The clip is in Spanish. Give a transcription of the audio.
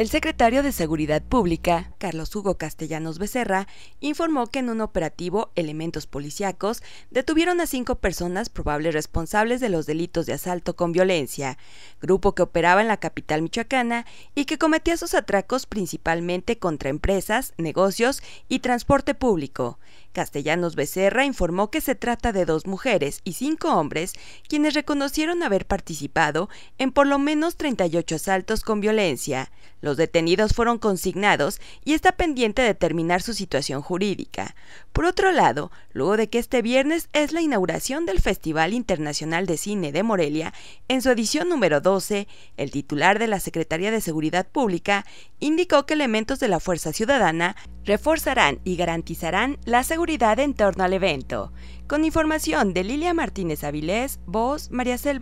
El secretario de Seguridad Pública, Carlos Hugo Castellanos Becerra, informó que en un operativo elementos Policiacos detuvieron a cinco personas probables responsables de los delitos de asalto con violencia, grupo que operaba en la capital michoacana y que cometía sus atracos principalmente contra empresas, negocios y transporte público. Castellanos Becerra informó que se trata de dos mujeres y cinco hombres quienes reconocieron haber participado en por lo menos 38 asaltos con violencia. Los detenidos fueron consignados y está pendiente determinar su situación jurídica. Por otro lado, luego de que este viernes es la inauguración del Festival Internacional de Cine de Morelia, en su edición número 12, el titular de la Secretaría de Seguridad Pública indicó que elementos de la Fuerza Ciudadana reforzarán y garantizarán la seguridad en torno al evento. Con información de Lilia Martínez Avilés, voz María Cel